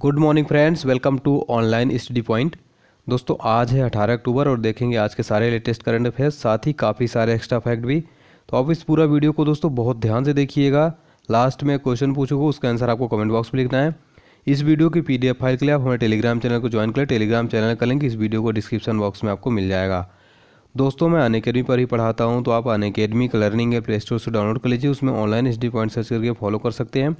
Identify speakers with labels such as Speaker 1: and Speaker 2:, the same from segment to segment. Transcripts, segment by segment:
Speaker 1: good morning friends welcome to online study point दोस्तों आज है 18 अक्टूबर और देखेंगे आज के सारे लेटेस्ट करंट अफेयर्स साथ ही काफ़ी सारे एक्स्ट्रा फैक्ट भी तो आप इस पूरा वीडियो को दोस्तों बहुत ध्यान से देखिएगा लास्ट में क्वेश्चन पूछूंगा उसका आंसर आपको कमेंट बॉक्स में लिखना है इस वीडियो की पी फाइल के लिए आप हमारे टेलीग्राम चैनल को ज्वाइन करें टेलीग्राम चैनल का लिंक इस वीडियो को डिस्क्रिप्शन बॉक्स में आपको मिल जाएगा दोस्तों मैं अन अकेडमी पर ही पढ़ाता हूँ तो आप अन अकेडमी का लर्निंग है प्ले स्टोर से डाउनलोड कर लीजिए उसमें ऑनलाइन एच पॉइंट सर्च करके फॉलो कर सकते हैं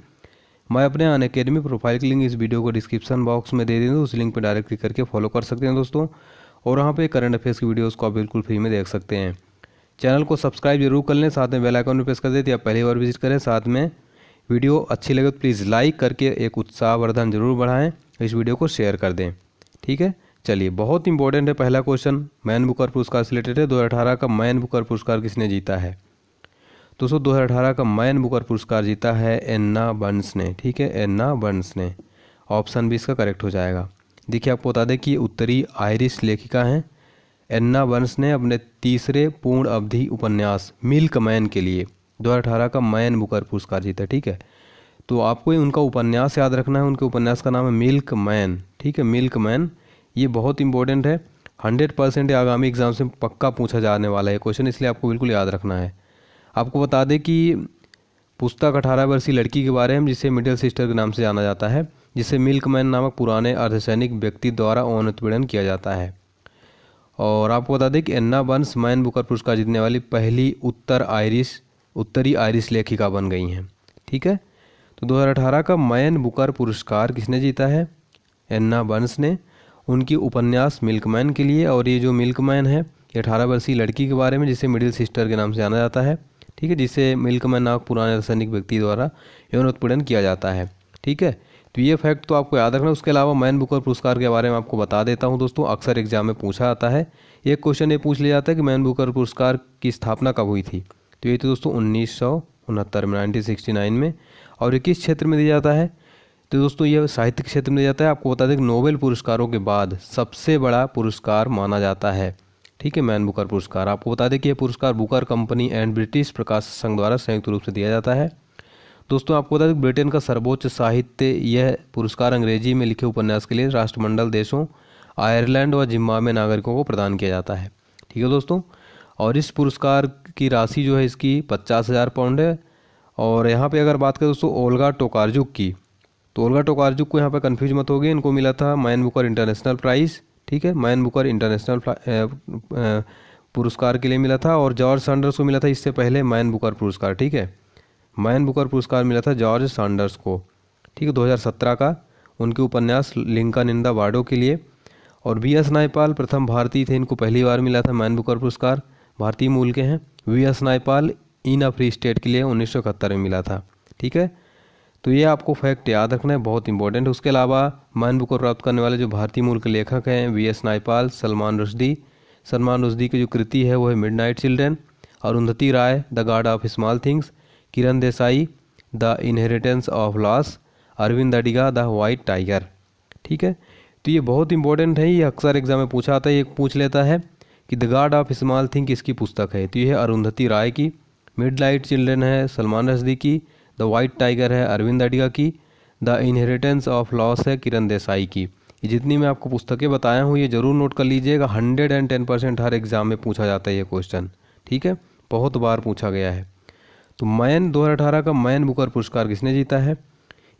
Speaker 1: मैं अपने अन अकेडमी प्रोफाइल की लिंक इस वीडियो को डिस्क्रिप्शन बॉक्स में दे दें उस लिंक पर डायरेक्ट क्लिक करके फॉलो कर सकते हैं दोस्तों और वहाँ पर करंट अफेयर्स की वीडियोज़ को आप बिल्कुल फ्री में देख सकते हैं चैनल को सब्सक्राइब जरूर कर लें साथ में बेल आइकन प्रेस कर देते आप पहली बार विजिट करें साथ में वीडियो अच्छी लगे तो प्लीज़ लाइक करके एक उत्साहवर्धन जरूर बढ़ाएँ इस वीडियो को शेयर कर दें ठीक है चलिए बहुत इंपॉर्टेंट है पहला क्वेश्चन मैन बुकर पुरस्कार से रिलेटेड है दो का मैन बुकर पुरस्कार किसने जीता है दोस्तों 2018 का मैन बुकर पुरस्कार जीता है एन्ना बंस ने ठीक है एन्ना बंस ने ऑप्शन भी इसका करेक्ट हो जाएगा देखिए आपको बता दें कि उत्तरी आयरिश लेखिका हैं एन्ना बंस ने अपने तीसरे पूर्ण अवधि उपन्यास मिल्क मैन के लिए 2018 का मैन बुकर पुरस्कार जीता ठीक है तो आपको उनका उपन्यास याद रखना है उनके उपन्यास का नाम है मिल्क मैन ठीक है मिल्क मैन ये बहुत इंपॉर्टेंट है हंड्रेड परसेंट आगामी एग्जाम से पक्का पूछा जाने वाला है क्वेश्चन इसलिए आपको बिल्कुल याद रखना है आपको बता दें कि पुस्तक अठारह वर्षीय लड़की के बारे में जिसे मिडिल सिस्टर के नाम से जाना जाता है जिसे मिल्कमैन नामक पुराने अर्धसैनिक व्यक्ति द्वारा ओन उत्पीड़न किया जाता है और आपको बता दें कि एन्ना बंस मैन बुकर पुरस्कार जीतने वाली पहली उत्तर आयरिश उत्तरी आयरिश लेखिका बन गई हैं ठीक है तो 2018 का मैन बुकर पुरस्कार किसने जीता है एन्ना बंस ने उनकी उपन्यास मिल्कमैन के लिए और ये जो मिल्कमैन है ये अठारह वर्षीय लड़की के बारे में जिसे मिडिल सिस्टर के नाम से जाना जाता है ठीक है जिसे मिल्क मैन नामक पुराने रासायनिक व्यक्ति द्वारा यौन उत्पीड़न किया जाता है ठीक है तो ये फैक्ट तो आपको याद रखना उसके अलावा मैन बुकर पुरस्कार के बारे में आपको बता देता हूँ दोस्तों अक्सर एग्जाम में पूछा जाता है एक क्वेश्चन ये पूछ लिया जाता है कि मैन बुकर पुरस्कार की स्थापना कब हुई थी तो ये तो दोस्तों उन्नीस सौ उनहत्तर में नाइनटीन सिक्सटी नाइन में और ये किस क्षेत्र में दिया जाता है तो दोस्तों यह साहित्य क्षेत्र में दिया जाता है आपको बता दें कि नोबेल पुरस्कारों के बाद सबसे बड़ा पुरस्कार माना जाता है ठीक है मैन बुकर पुरस्कार आपको बता दें कि यह पुरस्कार बुकर कंपनी एंड ब्रिटिश प्रकाश संघ द्वारा संयुक्त रूप से दिया जाता है दोस्तों आपको बता दें ब्रिटेन का सर्वोच्च साहित्य यह पुरस्कार अंग्रेजी में लिखे उपन्यास के लिए राष्ट्रमंडल देशों आयरलैंड व जिम्बा में नागरिकों को प्रदान किया जाता है ठीक है दोस्तों और इस पुरस्कार की राशि जो है इसकी पचास हज़ार पाउंड है और यहाँ पे अगर बात करें दोस्तों ओलगा टोकारजुक की तो ओलगा टोकारजुक को यहाँ पर कन्फ्यूज मत होगी इनको मिला था मैन बुकर इंटरनेशनल प्राइज़ ठीक है मैन बुकर इंटरनेशनल पुरस्कार के लिए मिला था और जॉर्ज सांडर्स को मिला था इससे पहले मैन बुकर पुरस्कार ठीक है मैन बुकर पुरस्कार मिला था जॉर्ज सांडर्स को ठीक है 2017 का उनके उपन्यास लिंका निंदा वार्डो के लिए और वी एस नायपाल प्रथम भारतीय थे इनको पहली बार मिला था मैन बुकर पुरस्कार भारतीय मूल के हैं V S Naipaul in a free state के लिए उन्नीस में मिला था ठीक है तो ये आपको फैक्ट याद रखना है बहुत इंपॉर्टेंट उसके अलावा मैन बुक को प्राप्त करने वाले जो भारतीय मूल के लेखक हैं वी एस नायपाल सलमान रुशदी सलमान रुशदी की जो कृति है वो है midnight children Arundhati Roy the god of small things Kiran Desai the inheritance of loss Arvind Adiga the white tiger ठीक है तो ये बहुत इंपॉर्टेंट है ये अक्सर एग्जाम में पूछा आता है ये पूछ लेता है कि the god of small thing किसकी पुस्तक है तो ये है अरुंधति राय की मिड लाइट चिल्ड्रेन है सलमान रशदी की द वाइट टाइगर है अरविंद अडिया की द इनहेरिटेंस ऑफ लॉस है किरण देसाई की जितनी मैं आपको पुस्तकें बताया हूँ ये ज़रूर नोट कर लीजिएगा हंड्रेड एंड टेन परसेंट हर एग्ज़ाम में पूछा जाता है ये क्वेश्चन ठीक है बहुत बार पूछा गया है तो मैन 2018 का मैन बुकर पुरस्कार किसने जीता है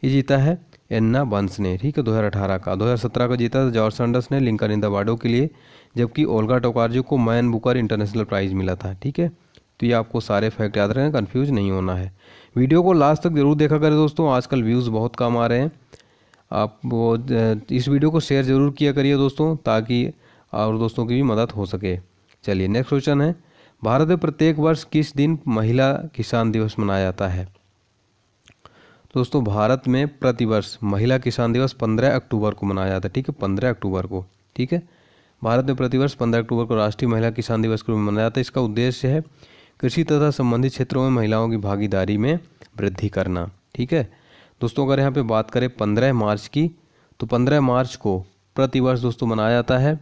Speaker 1: ये जीता है एन्ना बंस ने ठीक है 2018 का 2017 का जीता था जॉर्ज सैंडर्स ने लिंकन इन द वाडो के लिए जबकि ओल्गा टोकार्जो को मैन बुकर इंटरनेशनल प्राइज़ मिला था ठीक है तो ये आपको सारे फैक्ट याद रखें कन्फ्यूज नहीं होना है वीडियो को लास्ट तक ज़रूर देखा करें दोस्तों आजकल व्यूज़ बहुत कम आ रहे हैं आप वो इस वीडियो को शेयर ज़रूर किया करिए दोस्तों ताकि और दोस्तों की भी मदद हो सके चलिए नेक्स्ट क्वेश्चन है भारत में प्रत्येक वर्ष किस दिन महिला किसान दिवस मनाया जाता है दोस्तों भारत में प्रतिवर्ष महिला किसान दिवस 15 अक्टूबर को मनाया जाता है ठीक है 15 अक्टूबर को ठीक है भारत में प्रतिवर्ष 15 अक्टूबर को राष्ट्रीय महिला किसान दिवस के रूप में मनाया जाता है इसका उद्देश्य है कृषि तथा संबंधित क्षेत्रों में महिलाओं की भागीदारी में वृद्धि करना ठीक है दोस्तों अगर यहाँ पे बात करें पंद्रह मार्च की तो पंद्रह मार्च को प्रतिवर्ष दोस्तों मनाया जाता है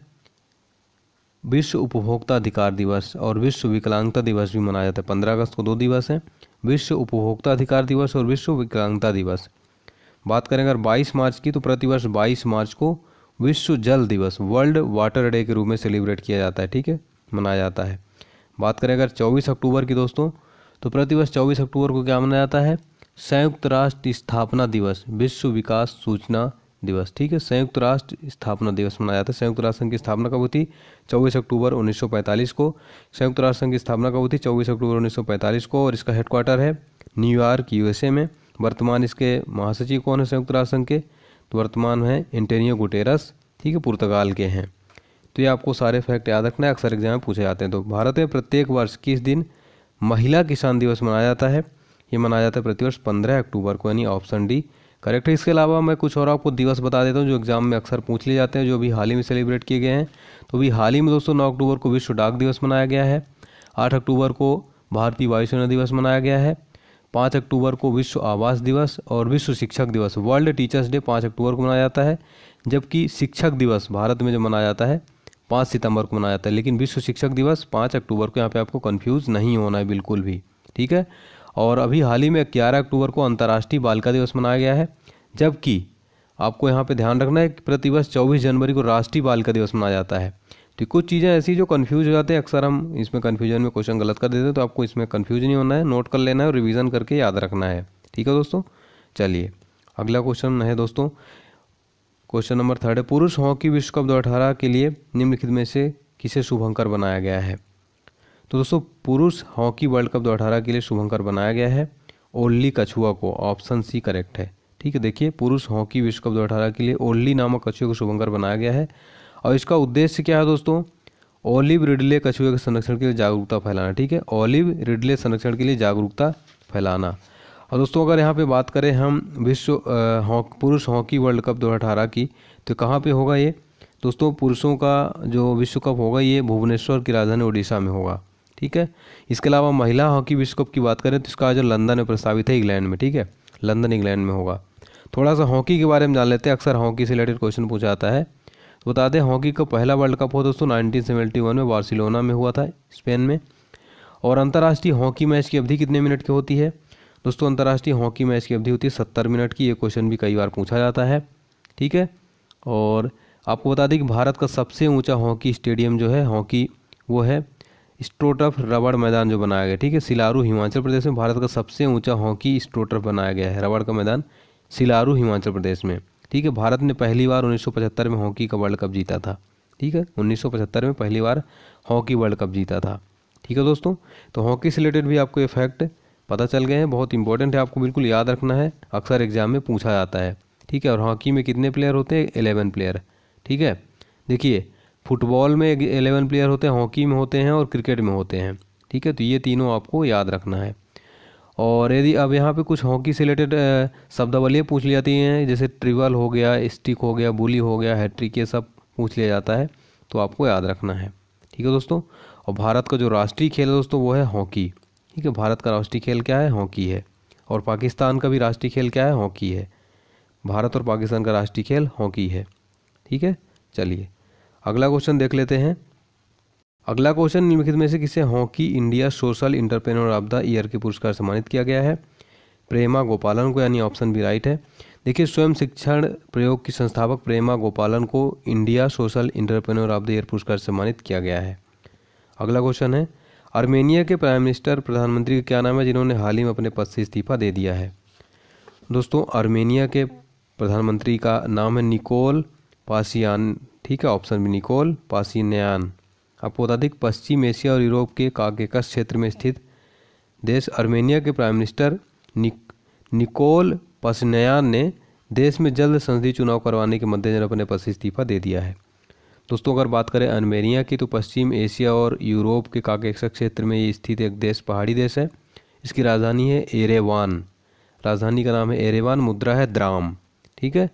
Speaker 1: विश्व उपभोक्ता अधिकार दिवस और विश्व विकलांगता दिवस भी मनाया जाता है पंद्रह अगस्त को दो दिवस हैं विश्व उपभोक्ता अधिकार दिवस और विश्व विकलांगता दिवस बात करें अगर 22 मार्च की तो प्रतिवर्ष 22 मार्च को विश्व जल दिवस वर्ल्ड वाटर डे के रूप में सेलिब्रेट किया जाता है ठीक है मनाया जाता है बात करें अगर चौबीस अक्टूबर की दोस्तों तो प्रतिवर्ष चौबीस अक्टूबर को क्या मनाया जाता है संयुक्त राष्ट्र स्थापना दिवस विश्व विकास सूचना दिवस ठीक है संयुक्त राष्ट्र स्थापना दिवस मनाया जाता है संयुक्त राष्ट्र संघ की स्थापना कब हुई थी चौबीस अक्टूबर 1945 को संयुक्त राष्ट्र संघ की स्थापना कब हुई थी चौबीस अक्टूबर 1945 को और इसका हेडक्वार्टर है न्यूयॉर्क यूएसए में वर्तमान इसके महासचिव कौन है संयुक्त राष्ट्र संघ के तो वर्तमान है एंटेनियो गुटेरस ठीक है पुर्तगाल के हैं तो ये आपको सारे फैक्ट याद रखना है अक्सर एग्जाम में पूछे जाते हैं तो भारत में प्रत्येक वर्ष किस दिन महिला किसान दिवस मनाया जाता है ये मनाया जाता है प्रतिवर्ष पंद्रह अक्टूबर को यानी ऑप्शन डी करेक्ट है इसके अलावा मैं कुछ और आपको दिवस बता देता हूँ जो एग्जाम में अक्सर पूछ लिए जाते हैं जो अभी हाल ही में सेलिब्रेट किए गए हैं तो अभी हाल ही में दोस्तों नौ अक्टूबर को विश्व डाक दिवस मनाया गया है आठ अक्टूबर को भारतीय वायुसेना दिवस मनाया गया है पाँच अक्टूबर को विश्व आवास दिवस और विश्व शिक्षक दिवस वर्ल्ड टीचर्स डे पाँच अक्टूबर को मनाया जाता है जबकि शिक्षक दिवस भारत में जो मनाया जाता है पाँच सितंबर को मनाया जाता है लेकिन विश्व शिक्षक दिवस पाँच अक्टूबर को यहाँ पे आपको कन्फ्यूज़ नहीं होना है बिल्कुल भी ठीक है और अभी हाल ही में ग्यारह अक्टूबर को अंतर्राष्ट्रीय बालिका दिवस मनाया गया है जबकि आपको यहाँ पे ध्यान रखना है कि प्रतिवर्ष चौबीस जनवरी को राष्ट्रीय बालिका दिवस मनाया जाता है तो कुछ चीज़ें ऐसी जो कन्फ्यूज हो जाते हैं अक्सर हम इसमें कन्फ्यूजन में क्वेश्चन गलत कर देते हैं तो आपको इसमें कन्फ्यूज नहीं होना है नोट कर लेना है और रिविज़न करके याद रखना है ठीक है दोस्तों चलिए अगला क्वेश्चन है दोस्तों क्वेश्चन नंबर थर्ड है पुरुष हॉकी विश्व कप दो अठारह के लिए निम्नलिखित में से किसे शुभंकर बनाया गया है तो दोस्तों पुरुष हॉकी वर्ल्ड कप दो अठारह के लिए शुभंकर बनाया गया है ओल्ली कछुआ को ऑप्शन सी करेक्ट है ठीक है देखिए पुरुष हॉकी विश्व कप दो अठारह के लिए ओल्ली नामक कछुए को शुभंकर बनाया गया है और इसका उद्देश्य क्या है दोस्तों ओलिव रिडले कछुए के संरक्षण के लिए जागरूकता फैलाना ठीक है ओलिव रिडले संरक्षण के लिए जागरूकता फैलाना और दोस्तों अगर यहाँ पे बात करें हम विश्व हॉक पुरुष हॉकी वर्ल्ड कप दो की तो कहाँ पे होगा ये दोस्तों पुरुषों का जो विश्व कप होगा ये भुवनेश्वर की राजधानी उड़ीसा में होगा ठीक है इसके अलावा महिला हॉकी विश्व कप की बात करें तो इसका आयोजन लंदन में प्रस्तावित है इंग्लैंड में ठीक है लंदन इंग्लैंड में होगा थोड़ा सा हॉकी के बारे में जान लेते हैं अक्सर हॉकी से रिलेटेड क्वेश्चन पूछा जाता है तो बता दें हॉकी का पहला वर्ल्ड कप हो दोस्तों नाइनटीन में बार्सिलोना में हुआ था स्पेन में और अंतर्राष्ट्रीय हॉकी मैच की अवधि कितने मिनट की होती है दोस्तों अंतर्राष्ट्रीय हॉकी मैच की अवधि होती है सत्तर मिनट की ये क्वेश्चन भी कई बार पूछा जाता है ठीक है और आपको बता दें कि भारत का सबसे ऊंचा हॉकी स्टेडियम जो है हॉकी वो है स्ट्रोटफ रबड़ मैदान जो बनाया गया ठीक है सिलारू हिमाचल प्रदेश में भारत का सबसे ऊंचा हॉकी स्ट्रोटफ बनाया गया है रबड़ का मैदान सिलारू हिमाचल प्रदेश में ठीक है भारत ने पहली बार उन्नीस में हॉकी का वर्ल्ड कप जीता था ठीक है उन्नीस में पहली बार हॉकी वर्ल्ड कप जीता था ठीक है दोस्तों तो हॉकी से रिलेटेड भी आपको ये फैक्ट पता चल गए हैं बहुत इंपॉर्टेंट है आपको बिल्कुल याद रखना है अक्सर एग्जाम में पूछा जाता है ठीक है और हॉकी हाँ, में कितने प्लेयर होते हैं एलेवन प्लेयर ठीक है देखिए फुटबॉल में एलेवन प्लेयर होते हैं हॉकी में होते हैं और क्रिकेट में होते हैं ठीक है तो ये तीनों आपको याद रखना है और यदि अब यहाँ पे कुछ हॉकी से रिलेटेड शब्दावलियाँ पूछ ली जाती हैं जैसे ट्रिवल हो गया स्टिक हो गया बुली हो गया हैट्रिक ये सब पूछ लिया जाता है तो आपको याद रखना है ठीक है दोस्तों और भारत का जो राष्ट्रीय खेल है दोस्तों वो है हॉकी ठीक है भारत का राष्ट्रीय खेल क्या है हॉकी है और पाकिस्तान का भी राष्ट्रीय खेल क्या है हॉकी है भारत और पाकिस्तान का राष्ट्रीय खेल हॉकी है ठीक है चलिए अगला क्वेश्चन देख लेते हैं अगला क्वेश्चन निम्नलिखित में से किसे hockey India social entrepreneur of the year के पुरस्कार सम्मानित किया गया है प्रेमा गोपालन को यानी ऑप्शन भी राइट है देखिए स्वयं शिक्षण प्रयोग की संस्थापक प्रेमा गोपालन को India social entrepreneur of the year पुरस्कार सम्मानित किया गया है अगला क्वेश्चन है आर्मेनिया के प्राइम मिनिस्टर प्रधानमंत्री का क्या नाम है जिन्होंने हाल ही में अपने पद से इस्तीफा दे दिया है दोस्तों आर्मेनिया के प्रधानमंत्री का नाम है निकोल पासियान ठीक है ऑप्शन भी निकोल पासिनयान आपको बता दें पश्चिम एशिया और यूरोप के काकेकस क्षेत्र में स्थित देश आर्मेनिया के prime minister Nik, Nikol Pashinyan ने देश में जल्द संसदीय चुनाव करवाने के मद्देनजर अपने पद से इस्तीफा दे दिया है दोस्तों अगर बात करें अनमेरिया की तो पश्चिम एशिया और यूरोप के काकेक्षक क्षेत्र में ये स्थित एक देश पहाड़ी देश है इसकी राजधानी है एरेवान राजधानी का नाम है एरेवान मुद्रा है द्राम ठीक है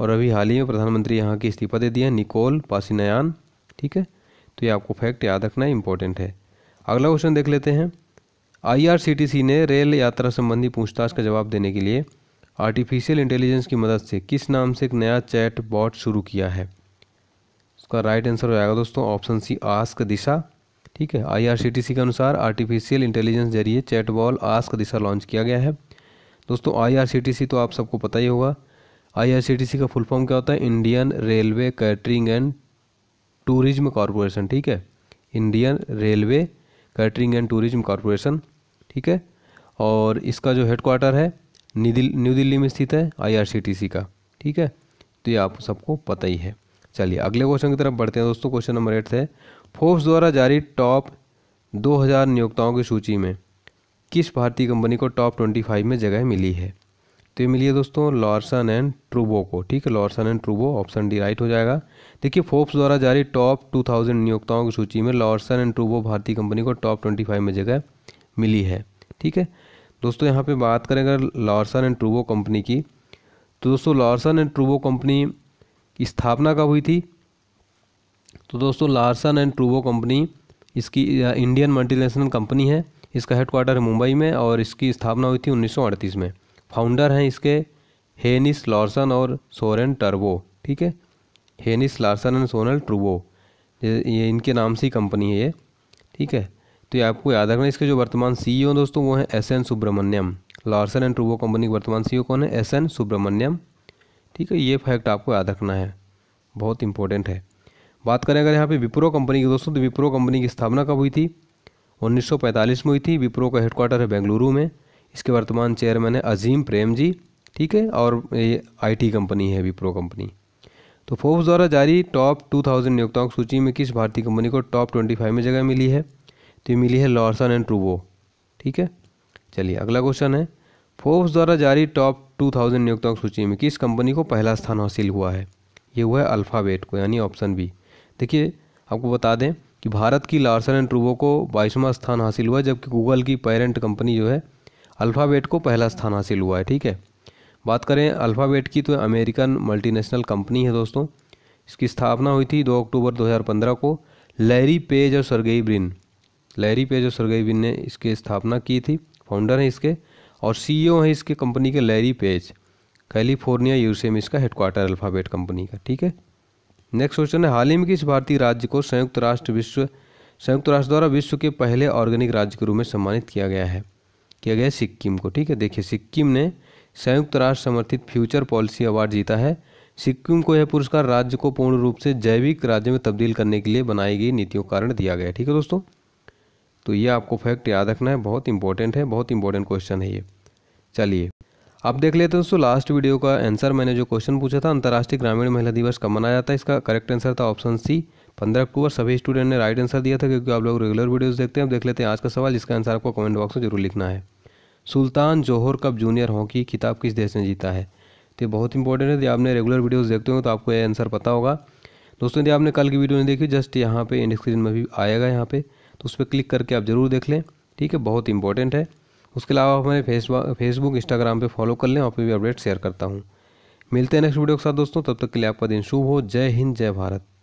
Speaker 1: और अभी हाल ही में प्रधानमंत्री यहाँ की इस्तीफा दे दिया निकोल पासीनयान ठीक है तो ये आपको फैक्ट याद रखना इंपॉर्टेंट है अगला क्वेश्चन देख लेते हैं आईआरसीटीसी ने रेल यात्रा संबंधी पूछताछ का जवाब देने के लिए आर्टिफिशियल इंटेलिजेंस की मदद से किस नाम से एक नया चैट बॉट शुरू किया है उसका राइट आंसर हो जाएगा दोस्तों ऑप्शन सी आस्क दिशा ठीक है आईआरसीटीसी के अनुसार आर्टिफिशियल इंटेलिजेंस जरिए chatbot ask Disha launch किया गया है दोस्तों आईआरसीटीसी तो आप सबको पता ही होगा आईआरसीटीसी का फुल फॉर्म क्या होता है Indian railway catering and tourism corporation ठीक है Indian railway catering and tourism corporation ठीक है और इसका जो हेड क्वार्टर है न्यू दिल्ली में स्थित है आई का ठीक है तो ये आप सबको पता ही है चलिए अगले क्वेश्चन की तरफ बढ़ते हैं दोस्तों क्वेश्चन नंबर एट है फोर्स द्वारा जारी टॉप 2000 नियोक्ताओं की सूची में किस भारतीय कंपनी को टॉप ट्वेंटी फाइव में जगह मिली है तो ये मिली है दोस्तों लॉर्सन एंड ट्रूबो को ठीक है लॉर्सन एंड ट्रूबो ऑप्शन डी राइट हो जाएगा देखिए फोर्ब्स द्वारा जारी टॉप 2000 नियोक्ताओं की सूची में लॉर्सन एंड ट्रूबो भारतीय कंपनी को टॉप ट्वेंटी फाइव में जगह मिली है ठीक है दोस्तों यहाँ पर बात करें अगर लॉर्सन एंड ट्रूबो कंपनी की तो दोस्तों लॉर्सन एंड ट्रूबो कंपनी की स्थापना कब हुई थी तो दोस्तों लार्सन एंड ट्रूबो कंपनी इसकी इंडियन मल्टीनेशनल कंपनी है इसका हेडक्वार्टर है मुंबई में और इसकी स्थापना हुई थी 1938 में फाउंडर हैं इसके हेनिस लार्सन और सोरेन टर्बो ठीक है Henis Larsen and Sonal Trubo ये इनके नाम से ही कंपनी है ये ठीक है तो ये आपको याद रखना इसके जो वर्तमान सी e दोस्तों वो हैं S N Subrahmanyan Larsen and ट्रूबो कंपनी के वर्तमान सी e कौन है एस एन सुब्रमण्यम ठीक है ये फैक्ट आपको याद रखना है बहुत इंपॉर्टेंट है बात करें अगर यहाँ पे विप्रो कंपनी की दोस्तों तो विप्रो कंपनी की स्थापना कब हुई थी 1945 में हुई थी विप्रो का हेडक्वार्टर है बेंगलुरु में इसके वर्तमान चेयरमैन है अजीम प्रेम जी ठीक है और ये आईटी कंपनी है विप्रो कंपनी तो फोर्स द्वारा जारी टॉप 2000 नियोक्ताओं की सूची में किस भारतीय कंपनी को टॉप ट्वेंटी में जगह मिली है तो ये मिली है लॉर्सन एंड ट्रूबो ठीक है चलिए अगला क्वेश्चन है फोर्ब्स द्वारा जारी टॉप 2000 नियोक्ताओं की सूची में किस कंपनी को पहला स्थान हासिल हुआ है ये हुआ है अल्फ़ाबेट को यानी ऑप्शन बी देखिए आपको बता दें कि भारत की लार्सन एंड ट्रूबो को बाईसवां स्थान हासिल हुआ जबकि गूगल की पेरेंट कंपनी जो है अल्फ़ाबेट को पहला स्थान हासिल हुआ है ठीक है बात करें अल्फ़ाबेट की तो अमेरिकन मल्टीनेशनल कंपनी है दोस्तों इसकी स्थापना हुई थी दो अक्टूबर दो को लैरी पेज और सरगई ब्रिन लैरी पेज और सरगई ब्रिन ने इसकी स्थापना की थी फाउंडर हैं इसके और सीईओ e हैं इसके कंपनी के लैरी पेज कैलिफोर्निया यूएसए में इसका हेडक्वार्टर अल्फ़ाबेट कंपनी का ठीक है नेक्स्ट क्वेश्चन है हाल ही में किस भारतीय राज्य को संयुक्त राष्ट्र विश्व संयुक्त राष्ट्र द्वारा विश्व के पहले ऑर्गेनिक राज्य के रूप में सम्मानित किया गया है किया गया सिक्किम को ठीक है देखिए सिक्किम ने संयुक्त राष्ट्र समर्थित फ्यूचर पॉलिसी अवार्ड जीता है सिक्किम को यह पुरस्कार राज्य को पूर्ण रूप से जैविक राज्य में तब्दील करने के लिए बनाई गई नीतियों के कारण दिया गया ठीक है दोस्तों तो ये आपको फैक्ट याद रखना है बहुत इंपॉर्टेंट है बहुत इंपॉर्टेंट क्वेश्चन है ये चलिए अब देख लेते हैं दोस्तों लास्ट वीडियो का आंसर मैंने जो क्वेश्चन पूछा था अंतर्राष्ट्रीय ग्रामीण महिला दिवस कब मनाया जाता है इसका करेक्ट आंसर था ऑप्शन सी पंद्रह अक्टूबर सभी स्टूडेंट ने राइट आंसर दिया था क्योंकि आप लोग रेगुलर वीडियोस देखते हैं अब देख लेते हैं आज का सवाल जिसका आंसर आपको कमेंट बॉक्स में जरूर लिखना है Sultan Johor cup junior hockey खिताब किस देश ने जीता है तो ये बहुत इंपॉर्टेंट है यदि आपने रेगुलर वीडियोज़ देखते हो तो आपको ये आंसर पता होगा दोस्तों यदि आपने कल की वीडियो नहीं देखी जस्ट यहाँ पे एंड स्क्रीन में भी आएगा यहाँ पर तो उस पर क्लिक करके आप ज़रूर देख लें ठीक है बहुत इंपॉर्टेंट है उसके अलावा हमारे फेसबुक फेसबुक इंस्टाग्राम पर फॉलो कर लें और पे भी अपडेट शेयर करता हूँ मिलते हैं नेक्स्ट वीडियो के साथ दोस्तों तब तक के लिए आपका दिन शुभ हो जय हिंद जय भारत